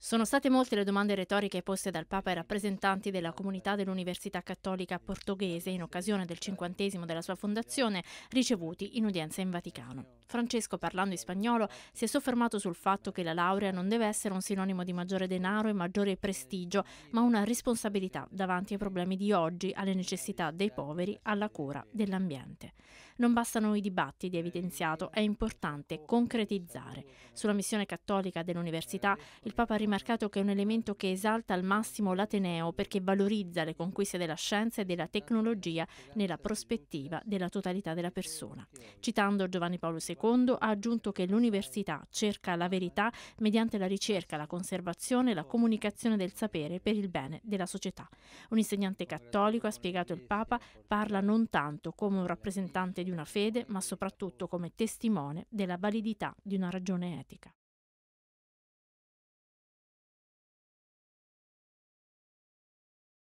Sono state molte le domande retoriche poste dal Papa ai rappresentanti della comunità dell'Università Cattolica Portoghese in occasione del cinquantesimo della sua fondazione, ricevuti in udienza in Vaticano. Francesco, parlando in spagnolo, si è soffermato sul fatto che la laurea non deve essere un sinonimo di maggiore denaro e maggiore prestigio, ma una responsabilità davanti ai problemi di oggi, alle necessità dei poveri, alla cura dell'ambiente. Non bastano i dibattiti, ha evidenziato, è importante concretizzare. Sulla missione cattolica dell'università, il Papa ha rimarcato che è un elemento che esalta al massimo l'Ateneo perché valorizza le conquiste della scienza e della tecnologia nella prospettiva della totalità della persona. Citando Giovanni Paolo II, II ha aggiunto che l'università cerca la verità mediante la ricerca, la conservazione e la comunicazione del sapere per il bene della società. Un insegnante cattolico, ha spiegato il Papa, parla non tanto come un rappresentante di una fede, ma soprattutto come testimone della validità di una ragione etica.